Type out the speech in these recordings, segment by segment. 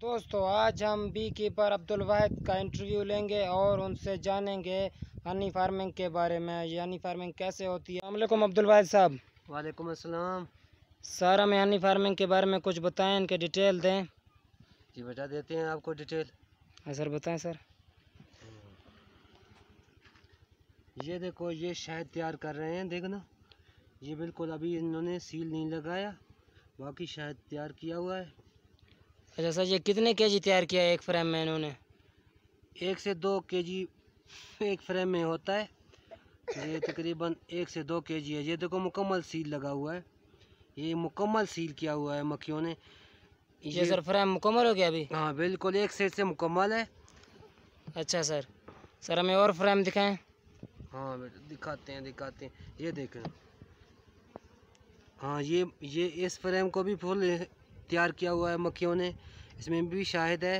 दोस्तों आज हम बी कीपर अब्दुल वाहिद का इंटरव्यू लेंगे और उनसे जानेंगे हनी फार्मिंग के बारे में ये हनी फार्मिंग कैसे होती है अल्लाम अब्दुल वाहिद साहब वालेकुम अस्सलाम सर हमें हनी फार्मिंग के बारे में कुछ बताएं इनके डिटेल दें जी बता देते हैं आपको डिटेल हाँ सर बताएं सर ये देखो ये शायद तैयार कर रहे हैं देखना ये बिल्कुल अभी इन्होंने सील नहीं लगाया बाकी शायद तैयार किया हुआ है अच्छा सर ये कितने केजी तैयार किया है एक फ्रेम में इन्होंने एक से दो केजी एक फ्रेम में होता है ये तकरीबन एक से दो केजी है ये देखो मुकम्मल सील लगा हुआ है ये मुकम्मल सील किया हुआ है मक्खियों ने ये, ये सर फ्रेम मुकम्मल हो गया अभी हाँ बिल्कुल एक से से मुकम्मल है अच्छा सर सर हमें और फ्रेम दिखाएं हाँ बेटा दिखाते हैं दिखाते हैं ये देखें हाँ ये ये इस फ्रेम को भी फुल तैयार किया हुआ है मक्खियों ने इसमें भी शायद है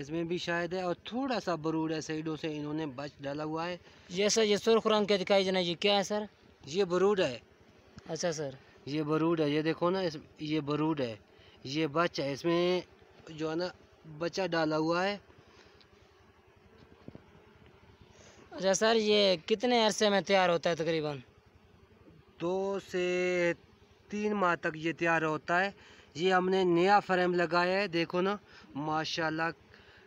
इसमें भी शायद है और थोड़ा सा बरूड है सही से इन्होंने बच डाला हुआ है ये सर ये सुरख रंग के दिखाई देना ये क्या है सर ये बरूड है अच्छा सर ये बरूड है ये देखो ना इस ये बरूड है ये बच है इसमें जो है ना बच्चा डाला हुआ है अच्छा सर ये कितने अरसे में तैयार होता है तकरीबन दो से तीन माह तक ये तैयार होता है ये हमने नया फ्रेम लगाया है देखो ना माशाल्लाह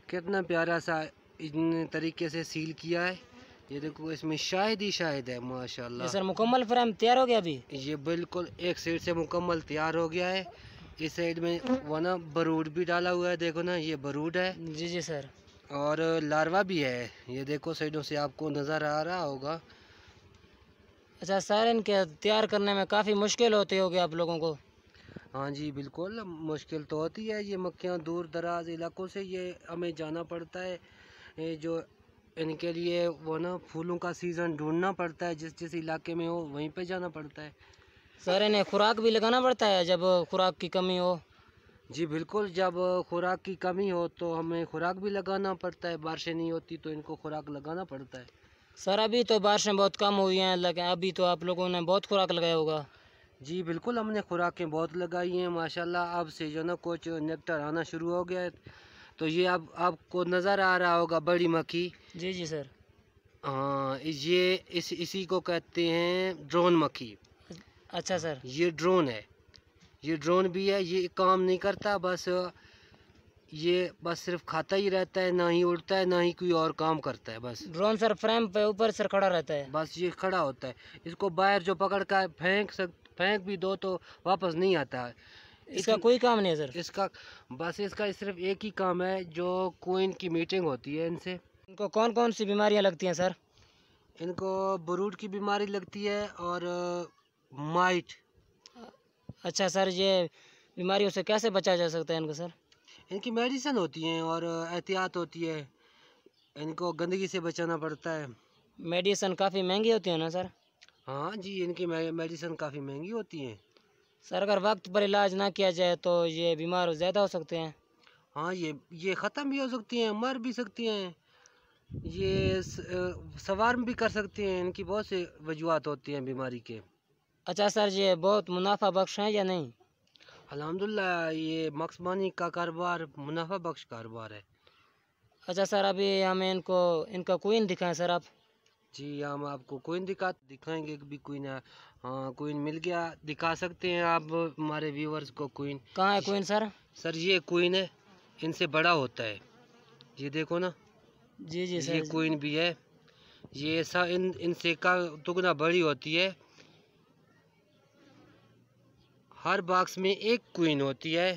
कितना प्यारा सा इस तरीके से सील किया है ये देखो इसमें शायद ही शायद है माशाल्लाह सर मुकम्मल फ्रेम तैयार हो गया अभी ये बिल्कुल एक साइड से मुकम्मल तैयार हो गया है इस साइड में वो ना बरूड भी डाला हुआ है देखो ना ये बरूड है जी जी सर और लार्वा भी है ये देखो साइडों से आपको नज़र आ रहा होगा अच्छा सायरन के तैयार करने में काफ़ी मुश्किल होती होगी आप लोगों को हाँ जी बिल्कुल मुश्किल तो होती है ये मक्खियाँ दूर दराज इलाकों से ये हमें जाना पड़ता है जो इनके लिए वो ना फूलों का सीज़न ढूंढना पड़ता है जिस जिस इलाके में हो वहीं पे जाना पड़ता है सर इन्हें खुराक भी लगाना पड़ता है जब खुराक की कमी हो जी बिल्कुल जब खुराक की कमी हो तो हमें खुराक भी लगाना पड़ता है बारिशें नहीं होती तो इनको खुराक लगाना पड़ता है सर अभी तो बारिशें बहुत कम हुई हैं लगे अभी तो आप लोगों ने बहुत खुराक लगाया होगा जी बिल्कुल हमने खुराकें बहुत लगाई हैं माशाल्लाह अब से जो ना कुछ नेक्टर आना शुरू हो गया है तो ये अब आप, आपको नज़र आ रहा होगा बड़ी मक्खी जी जी सर हाँ ये इस इसी को कहते हैं ड्रोन मक्खी अच्छा सर ये ड्रोन है ये ड्रोन भी है ये काम नहीं करता बस ये बस सिर्फ खाता ही रहता है ना ही उड़ता है ना ही कोई और काम करता है बस ड्रोन सर फ्रेम पे ऊपर सर खड़ा रहता है बस ये खड़ा होता है इसको बाहर जो पकड़ कर फेंक सक फेंक भी दो तो वापस नहीं आता है इसका कोई काम नहीं है सर इसका बस इसका सिर्फ एक ही काम है जो कोइन की मीटिंग होती है इनसे इनको कौन कौन सी बीमारियाँ लगती हैं सर इनको बरूड की बीमारी लगती है और माइट अच्छा सर ये बीमारियों से कैसे बचा जा सकता है इनको सर इनकी मेडिसिन होती हैं और एहतियात होती है इनको गंदगी से बचाना पड़ता है मेडिसन काफ़ी महंगी होती है ना सर हाँ जी इनकी मेडिसन काफ़ी महंगी होती हैं सर अगर वक्त पर इलाज ना किया जाए तो ये बीमार ज़्यादा हो सकते हैं हाँ ये ये ख़त्म भी हो सकती हैं मर भी सकती हैं ये सवार भी कर सकती हैं इनकी बहुत सी वजूहत होती हैं बीमारी के अच्छा सर ये बहुत मुनाफा बख्श हैं या नहीं अलहमदिल्ला ये मक्सबानी का कारोबार मुनाफा बख्श कारोबार है अच्छा सर अभी हमें इनको इनका कोइन दिखाएं सर आप जी हम आपको कोइन दिखा दिखाएंगे कि भी कोइन है हाँ कोइन मिल गया दिखा सकते हैं आप हमारे व्यूवर्स को कोइन कहाँ है कोइन सर सर ये कोइन है इनसे बड़ा होता है ये देखो ना जी जी सर ये कोइन भी है ये सब इन इनसे का दुगना बड़ी होती है हर बॉक्स में एक क्वीन होती है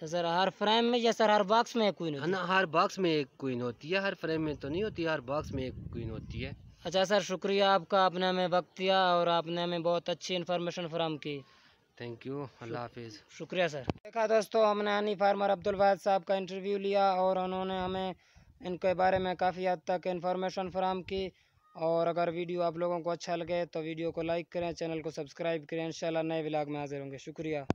तो सर हर फ्रेम में या सर हर बॉक्स में एक क्वीन होती है ना हर बॉक्स में एक क्वीन होती है हर फ्रेम में तो नहीं होती हर बॉक्स में एक क्वीन होती है अच्छा सर शुक्रिया आपका आपने हमें वक्त दिया और आपने हमें बहुत अच्छी इन्फॉर्मेशन फ्राहम की थैंक यू अल्लाह हाफिज़ शुक्रिया सर देखा दोस्तों हमने हनी फार्मर अब्दुल वाद साहब का इंटरव्यू लिया और उन्होंने हमें इनके बारे में काफ़ी हद तक इन्फॉर्मेशन फ्राहम की और अगर वीडियो आप लोगों को अच्छा लगे तो वीडियो को लाइक करें चैनल को सब्सक्राइब करें इंशाल्लाह नए ब्लाग में हाजिर होंगे शुक्रिया